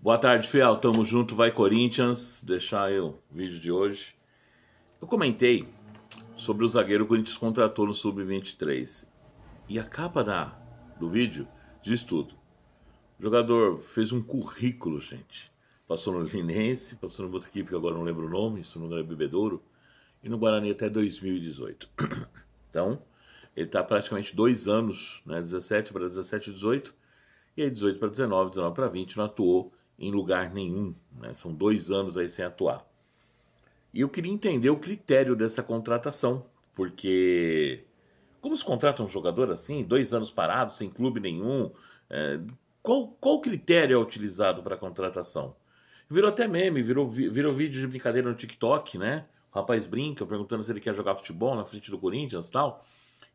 Boa tarde, Fiel. Tamo junto, vai Corinthians. Deixar eu o vídeo de hoje. Eu comentei sobre o zagueiro que o Corinthians contratou no Sub-23. E a capa da, do vídeo diz tudo. O jogador fez um currículo, gente. Passou no Linense, passou no outra equipe que agora não lembro o nome, isso não é Bebedouro, e no Guarani até 2018. Então, ele está praticamente dois anos, né, 17 para 17, 18, e aí 18 para 19, 19 para 20, não atuou em lugar nenhum. Né? São dois anos aí sem atuar. E eu queria entender o critério dessa contratação, porque como se contrata um jogador assim, dois anos parado, sem clube nenhum? É, qual, qual critério é utilizado para contratação? Virou até meme, virou, virou vídeo de brincadeira no TikTok, né? O rapaz brinca perguntando se ele quer jogar futebol na frente do Corinthians e tal,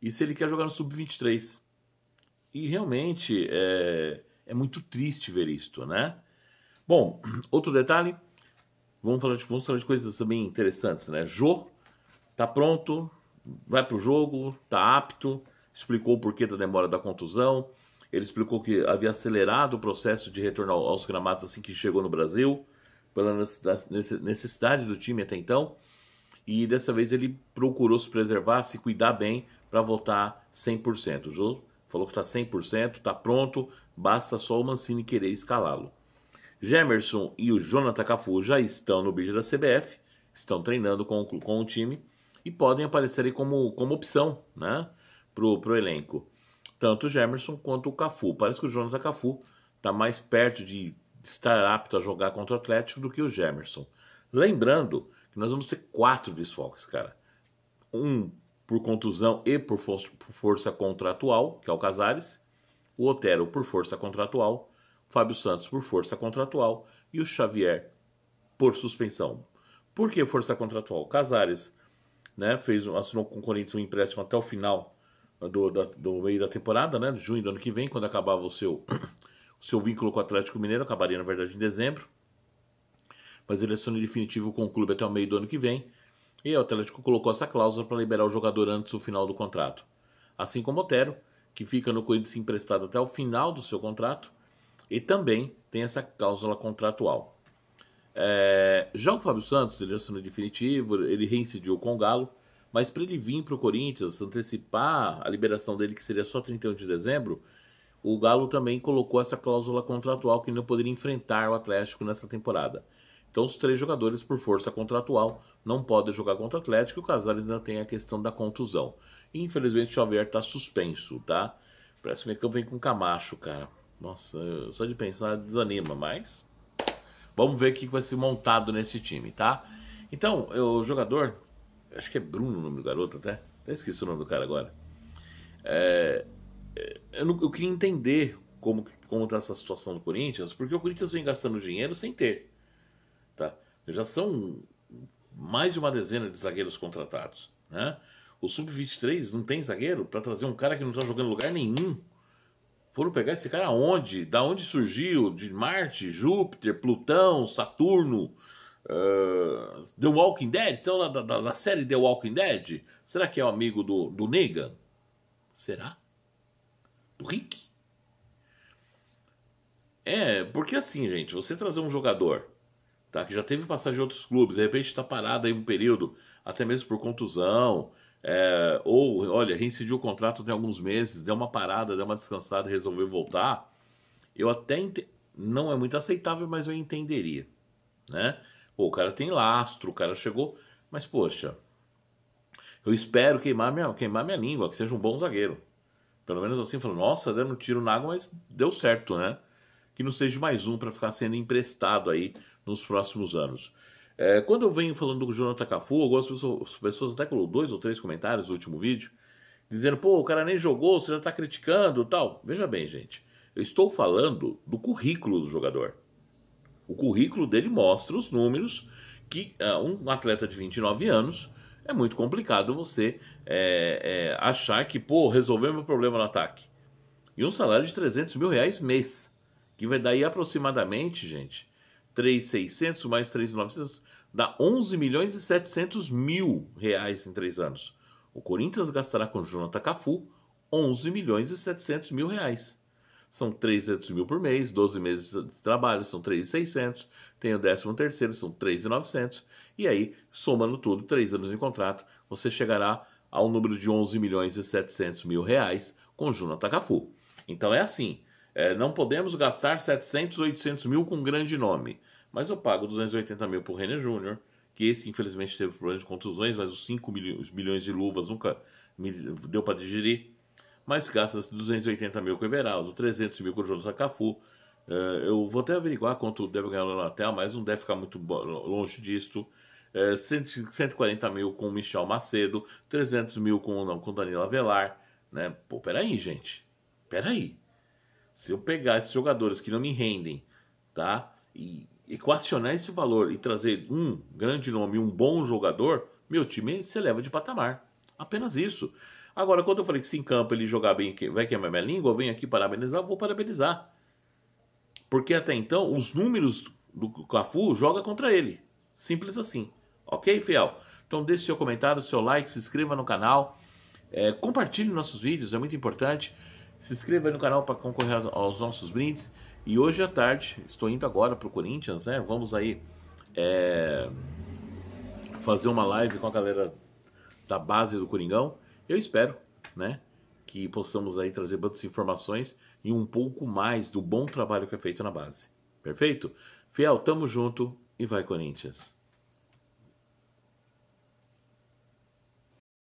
e se ele quer jogar no Sub-23. E realmente é, é muito triste ver isto, né? Bom, outro detalhe, vamos falar de, vamos falar de coisas também interessantes, né? Jô tá pronto, vai pro jogo, tá apto, explicou o porquê da demora da contusão, ele explicou que havia acelerado o processo de retorno aos gramados assim que chegou no Brasil, pela necessidade do time até então, e dessa vez ele procurou se preservar, se cuidar bem para voltar 100%. O Jô falou que está 100%, está pronto, basta só o Mancini querer escalá-lo. Gemerson e o Jonathan Cafu já estão no bid da CBF, estão treinando com, com o time e podem aparecer aí como, como opção né, para o elenco. Tanto o Gemerson quanto o Cafu. Parece que o Jonathan Cafu está mais perto de estar apto a jogar contra o Atlético do que o Gemerson. Lembrando que nós vamos ter quatro desfalques, cara. Um por contusão e por, for por força contratual, que é o Casares. O Otero por força contratual Fábio Santos por força contratual e o Xavier por suspensão. Por que força contratual? Casares né, fez, assinou com o Corinthians um empréstimo até o final do, da, do meio da temporada, né, de junho do ano que vem, quando acabava o seu, o seu vínculo com o Atlético Mineiro, acabaria na verdade em dezembro. Mas ele assinou definitivo com o clube até o meio do ano que vem. E o Atlético colocou essa cláusula para liberar o jogador antes do final do contrato. Assim como Otero, que fica no Corinthians emprestado até o final do seu contrato, e também tem essa cláusula contratual. É, já o Fábio Santos, ele assinou definitivo, ele reincidiu com o Galo, mas para ele vir para o Corinthians, antecipar a liberação dele, que seria só 31 de dezembro, o Galo também colocou essa cláusula contratual que não poderia enfrentar o Atlético nessa temporada. Então, os três jogadores, por força contratual, não podem jogar contra o Atlético e o Casares ainda tem a questão da contusão. E, infelizmente, o Xavier está suspenso, tá? Parece que o meio campo vem com Camacho, cara. Nossa, só de pensar desanima, mas vamos ver o que vai ser montado nesse time, tá? Então, é o jogador, acho que é Bruno o nome do garoto até, até esqueci o nome do cara agora. É, é eu, não, eu, queria entender como, como tá essa situação do Corinthians, porque o Corinthians vem gastando dinheiro sem ter, tá? Já são mais de uma dezena de zagueiros contratados, né? O Sub-23 não tem zagueiro para trazer um cara que não está jogando lugar nenhum foram pegar esse cara onde? Da onde surgiu? De Marte, Júpiter, Plutão, Saturno, uh, The Walking Dead? São da, da, da, série The Walking Dead? Será que é o amigo do, do Negan? Será? Do Rick? É, porque assim, gente, você trazer um jogador tá, que já teve passagem de outros clubes, de repente está parado aí um período, até mesmo por contusão, é, ou, olha, reincidiu o contrato tem alguns meses, deu uma parada, deu uma descansada, resolveu voltar, eu até não é muito aceitável, mas eu entenderia, né? Pô, o cara tem lastro, o cara chegou, mas poxa, eu espero queimar minha, queimar minha língua, que seja um bom zagueiro. Pelo menos assim, falou, nossa, deu um tiro na água, mas deu certo, né? Que não seja mais um para ficar sendo emprestado aí nos próximos anos. É, quando eu venho falando do Jonathan Cafu, algumas pessoas, pessoas até colocou dois ou três comentários no último vídeo, dizendo, pô, o cara nem jogou, você já está criticando tal. Veja bem, gente, eu estou falando do currículo do jogador. O currículo dele mostra os números que uh, um atleta de 29 anos é muito complicado você é, é, achar que, pô, resolveu meu problema no ataque. E um salário de 300 mil reais mês, que vai dar aí aproximadamente, gente, 3,600 mais 3,900 dá 11 milhões e 700 mil reais em três anos. O Corinthians gastará com Jonathan Cafu 11 milhões e 700 mil reais. São 300 mil por mês, 12 meses de trabalho são 3,600, tem o 13 terceiro, são 3,900, e aí, somando tudo, três anos de contrato, você chegará ao número de 11 milhões e 700 mil reais com Jonathan Cafu. Então é assim, é, não podemos gastar 700, 800 mil com um grande nome. Mas eu pago 280 mil para o Renner Júnior, que esse infelizmente teve problemas de contusões, mas os 5 milhões de luvas nunca me deu para digerir. Mas gasta 280 mil com o Everaldo, 300 mil com o Jonas Acafu. É, eu vou até averiguar quanto deve ganhar o Natel, mas não deve ficar muito longe disto. É, uh, 140 mil com o Michel Macedo, 300 mil com, não, com o Danilo Avelar. Né? Pô, peraí, gente. Peraí. Se eu pegar esses jogadores que não me rendem, tá? E equacionar esse valor e trazer um grande nome, um bom jogador, meu time se eleva de patamar. Apenas isso. Agora, quando eu falei que se em campo ele jogar bem, vai queimar minha língua, eu venho aqui parabenizar, vou parabenizar. Porque até então, os números do Cafu joga contra ele. Simples assim. Ok, fiel? Então deixe seu comentário, seu like, se inscreva no canal, é, compartilhe nossos vídeos, é muito importante. Se inscreva aí no canal para concorrer aos nossos brindes. E hoje à tarde, estou indo agora para o Corinthians, né? Vamos aí é, fazer uma live com a galera da base do Coringão. Eu espero, né? Que possamos aí trazer muitas informações e um pouco mais do bom trabalho que é feito na base. Perfeito? Fiel, tamo junto e vai Corinthians!